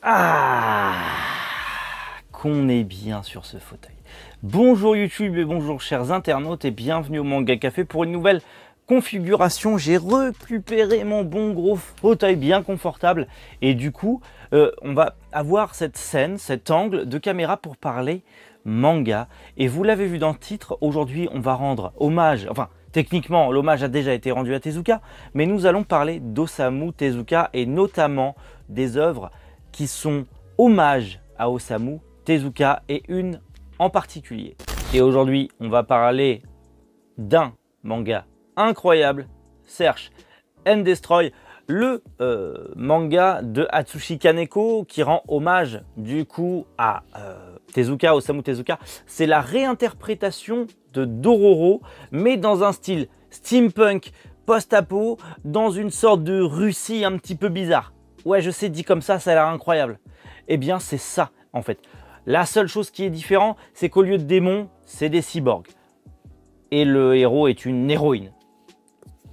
Ah Qu'on est bien sur ce fauteuil. Bonjour YouTube et bonjour chers internautes et bienvenue au Manga Café pour une nouvelle configuration. J'ai récupéré mon bon gros fauteuil bien confortable et du coup euh, on va avoir cette scène, cet angle de caméra pour parler manga. Et vous l'avez vu dans le titre, aujourd'hui on va rendre hommage, enfin techniquement l'hommage a déjà été rendu à Tezuka, mais nous allons parler d'Osamu Tezuka et notamment des œuvres qui sont hommage à Osamu Tezuka et une en particulier. Et aujourd'hui on va parler d'un manga incroyable, Search n Destroy, le euh, manga de Atsushi Kaneko qui rend hommage du coup à euh, Tezuka, Osamu Tezuka, c'est la réinterprétation de Dororo, mais dans un style steampunk post-apo, dans une sorte de Russie un petit peu bizarre. Ouais, je sais, dit comme ça, ça a l'air incroyable. Eh bien, c'est ça, en fait. La seule chose qui est différente, c'est qu'au lieu de démons, c'est des cyborgs. Et le héros est une héroïne.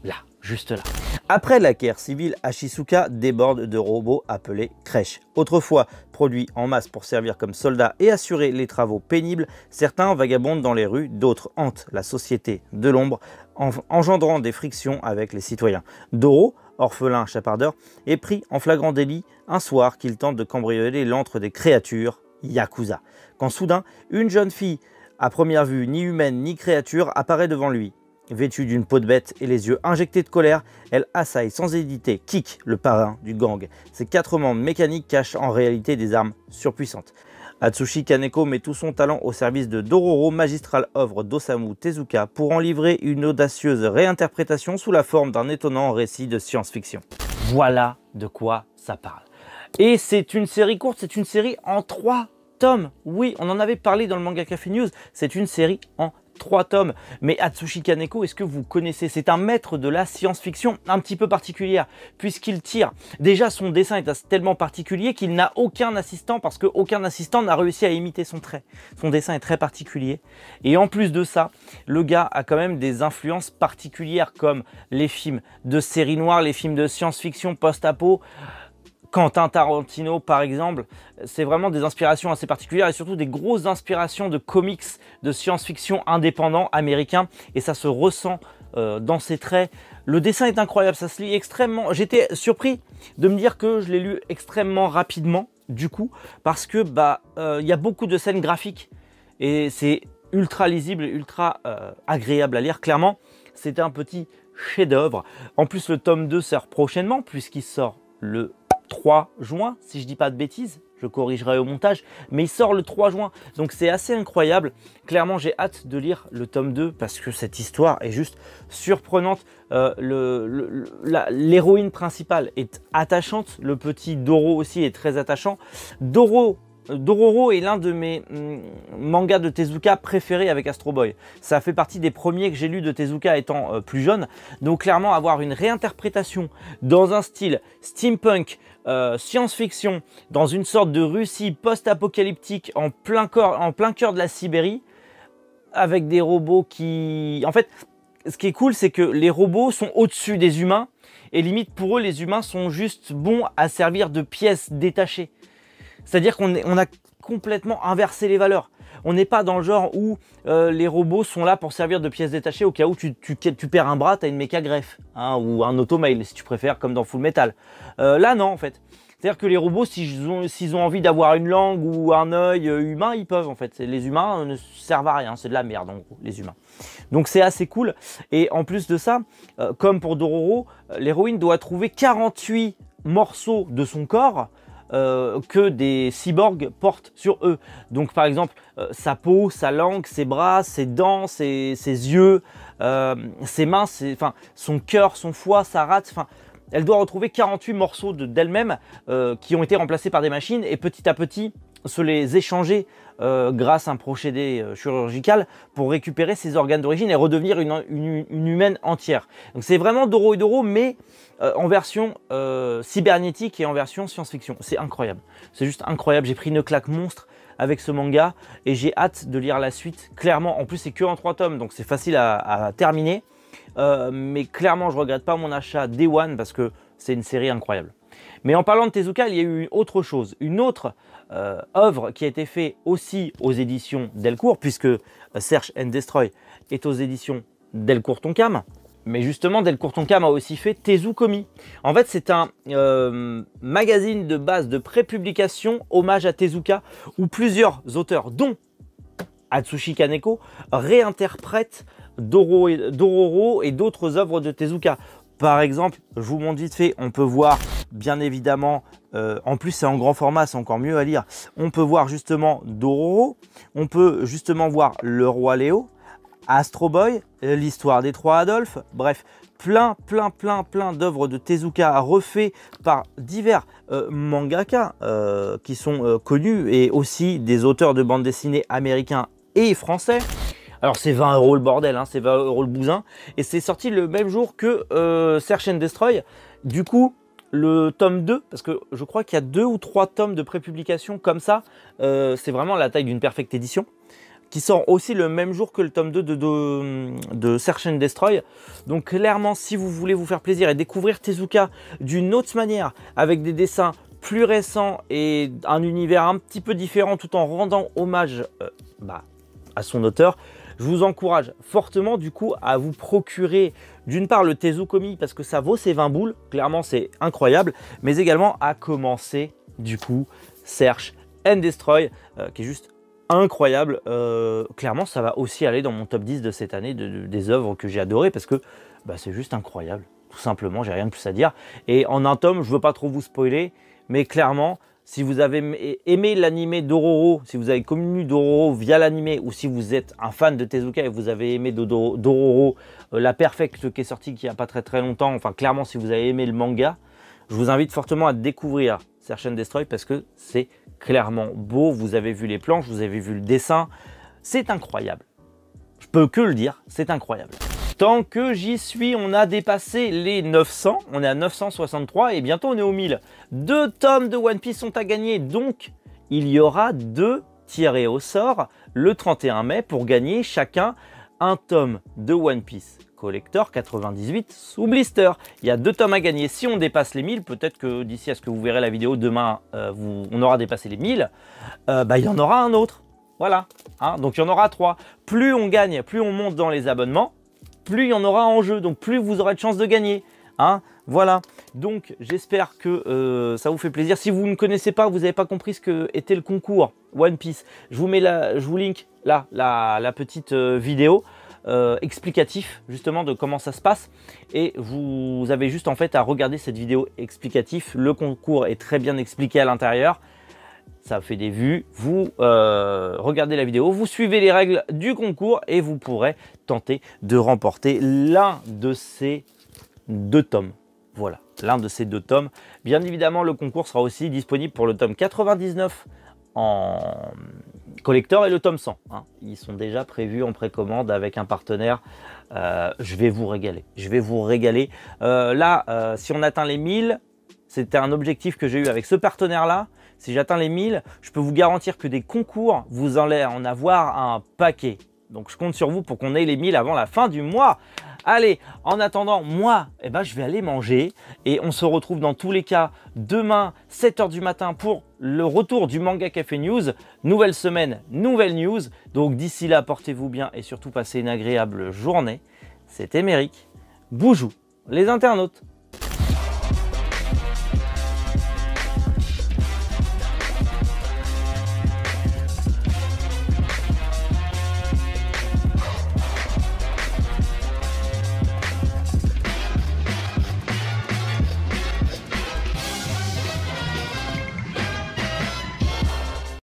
Là, juste là. Après la guerre civile, Ashisuka déborde de robots appelés crèches. Autrefois produits en masse pour servir comme soldats et assurer les travaux pénibles, certains vagabondent dans les rues, d'autres hantent la société de l'ombre, engendrant des frictions avec les citoyens. Doro, orphelin chapardeur, est pris en flagrant délit un soir qu'il tente de cambrioler l'antre des créatures Yakuza. Quand soudain, une jeune fille, à première vue ni humaine ni créature, apparaît devant lui. Vêtue d'une peau de bête et les yeux injectés de colère, elle assaille sans hésiter Kik, le parrain du gang. Ses quatre membres mécaniques cachent en réalité des armes surpuissantes. Atsushi Kaneko met tout son talent au service de Dororo, magistrale œuvre d'Osamu Tezuka, pour en livrer une audacieuse réinterprétation sous la forme d'un étonnant récit de science-fiction. Voilà de quoi ça parle. Et c'est une série courte, c'est une série en trois tomes. Oui, on en avait parlé dans le manga Café News, c'est une série en trois tomes. Mais Atsushi Kaneko, est-ce que vous connaissez C'est un maître de la science-fiction un petit peu particulière, puisqu'il tire. Déjà, son dessin est tellement particulier qu'il n'a aucun assistant, parce qu'aucun assistant n'a réussi à imiter son trait. Son dessin est très particulier. Et en plus de ça, le gars a quand même des influences particulières, comme les films de séries noires, les films de science-fiction post-apo. Quentin Tarantino par exemple, c'est vraiment des inspirations assez particulières et surtout des grosses inspirations de comics, de science-fiction indépendants américains et ça se ressent euh, dans ses traits. Le dessin est incroyable, ça se lit extrêmement... J'étais surpris de me dire que je l'ai lu extrêmement rapidement du coup parce que bah euh, il y a beaucoup de scènes graphiques et c'est ultra lisible, ultra euh, agréable à lire clairement. C'était un petit chef-d'œuvre. En plus, le tome 2 sort prochainement puisqu'il sort le 3 juin, si je dis pas de bêtises, je corrigerai au montage, mais il sort le 3 juin, donc c'est assez incroyable. Clairement, j'ai hâte de lire le tome 2 parce que cette histoire est juste surprenante. Euh, l'héroïne principale est attachante, le petit Doro aussi est très attachant. Doro euh, Dororo est l'un de mes mm, mangas de Tezuka préférés avec Astro Boy. Ça fait partie des premiers que j'ai lus de Tezuka étant euh, plus jeune. Donc clairement avoir une réinterprétation dans un style steampunk euh, science-fiction dans une sorte de Russie post-apocalyptique en, plein corps, en plein cœur de la Sibérie, avec des robots qui... En fait, ce qui est cool, c'est que les robots sont au-dessus des humains, et limite pour eux, les humains sont juste bons à servir de pièces détachées. C'est-à-dire qu'on on a complètement inversé les valeurs. On n'est pas dans le genre où euh, les robots sont là pour servir de pièces détachées au cas où tu, perds un bras, tu as une méca greffe, hein, ou un automail si tu préfères, comme dans Full Metal. Euh, là, non, en fait. C'est-à-dire que les robots, s'ils ont, envie d'avoir une langue ou un œil euh, humain, ils peuvent en fait. Les humains ne servent à rien, c'est de la merde en gros, les humains. Donc c'est assez cool. Et en plus de ça, comme pour Dororo, l'héroïne doit trouver 48 morceaux de son corps euh, que des cyborgs portent sur eux. Donc par exemple, euh, sa peau, sa langue, ses bras, ses dents, ses, yeux, euh, ses mains, enfin, son cœur, son foie, sa rate, enfin, elle doit retrouver 48 morceaux d'elle-même qui ont été remplacés par des machines et petit à petit, se les échanger euh, grâce à un procédé euh, chirurgical pour récupérer ses organes d'origine et redevenir une, humaine entière. Donc c'est vraiment Doro et Doro, mais euh, en version cybernétique et en version science-fiction. C'est incroyable. C'est juste incroyable. J'ai pris une claque monstre avec ce manga et j'ai hâte de lire la suite. Clairement, en plus c'est que en trois tomes, donc c'est facile à, terminer. mais clairement, je regrette pas mon achat Day One parce que c'est une série incroyable. Mais en parlant de Tezuka, il y a eu autre chose, une autre euh, œuvre qui a été faite aussi aux éditions Delcourt, puisque euh, Search and Destroy est aux éditions Delcourt Tonkam. Mais justement, Delcourt Tonkam a aussi fait Tezukomi. En fait, c'est un euh, magazine de base de prépublication hommage à Tezuka, où plusieurs auteurs, dont Atsushi Kaneko, réinterprètent Dororo et d'autres œuvres de Tezuka. Par exemple, je vous montre vite fait, on peut voir bien évidemment, euh, en plus c'est en grand format, c'est encore mieux à lire. On peut voir justement Dororo, on peut justement voir Le Roi Léo, Astro Boy, l'histoire des trois Adolphe. bref, plein, plein, plein, plein d'œuvres de Tezuka refaites par divers euh, mangaka euh, qui sont connus et aussi des auteurs de bandes dessinées américains et français. Alors c'est 20 euros le bordel, hein, c'est 20 euros le bousin. Et c'est sorti le même jour que Search and Destroy. Du coup, le tome 2, parce que je crois qu'il y a deux ou trois tomes de prépublication comme ça, euh, c'est vraiment la taille d'une perfecte édition, qui sort aussi le même jour que le tome 2 de, Search and Destroy. Donc clairement, si vous voulez vous faire plaisir et découvrir Tezuka d'une autre manière, avec des dessins plus récents et un univers un petit peu différent, tout en rendant hommage euh, bah, à son auteur, je vous encourage fortement du coup à vous procurer d'une part le Komi parce que ça vaut ses 20 boules, clairement c'est incroyable, mais également à commencer du coup Search and Destroy euh, qui est juste incroyable. Euh, clairement ça va aussi aller dans mon top 10 de cette année de, des œuvres que j'ai adorées parce que bah, c'est juste incroyable. Tout simplement, j'ai rien de plus à dire. Et en un tome, je veux pas trop vous spoiler, mais clairement, si vous avez aimé l'animé Dororo, si vous avez connu Dororo via l'animé, ou si vous êtes un fan de Tezuka et vous avez aimé Dororo, euh, la perfecte qui est sortie il n'y a pas très très longtemps, enfin clairement si vous avez aimé le manga, je vous invite fortement à découvrir Search and Destroy parce que c'est clairement beau, vous avez vu les planches, vous avez vu le dessin, c'est incroyable. Je peux que le dire, c'est incroyable. Tant que j'y suis, on a dépassé les 900, on est à 963 et bientôt on est au 1000. Deux tomes de One Piece sont à gagner, donc il y aura deux tirés au sort le 31 mai pour gagner chacun un tome de One Piece collector 98 sous blister. Il y a deux tomes à gagner. Si on dépasse les 1000, peut-être que d'ici à ce que vous verrez la vidéo demain, euh, vous, on aura dépassé les 1000, euh, bah, il y en aura un autre. Voilà, hein. donc il y en aura trois. Plus on gagne, plus on monte dans les abonnements, plus il y en aura en jeu, donc plus vous aurez de chances de gagner. Hein voilà, donc j'espère que euh, ça vous fait plaisir. Si vous ne connaissez pas, vous n'avez pas compris ce que était le concours One Piece, je vous mets la, je vous link là la, petite euh, vidéo explicative, euh, explicatif justement de comment ça se passe. Et vous avez juste en fait à regarder cette vidéo explicatif. Le concours est très bien expliqué à l'intérieur ça fait des vues, vous euh, regardez la vidéo, vous suivez les règles du concours et vous pourrez tenter de remporter l'un de ces deux tomes. Voilà, l'un de ces deux tomes. Bien évidemment, le concours sera aussi disponible pour le tome 99 en collector et le tome 100. Hein. Ils sont déjà prévus en précommande avec un partenaire. Euh, je vais vous régaler. Je vais vous régaler. Euh, là, si on atteint les 1000, c'était un objectif que j'ai eu avec ce partenaire-là. Si j'atteins les 1000, je peux vous garantir que des concours, vous allez en avoir un paquet. Donc je compte sur vous pour qu'on ait les 1000 avant la fin du mois. Allez, en attendant, moi, eh ben, je vais aller manger et on se retrouve dans tous les cas demain, 7h du matin pour le retour du Manga Café News. Nouvelle semaine, nouvelle news. Donc d'ici là, portez-vous bien et surtout passez une agréable journée. C'était Merrick. Boujou, les internautes.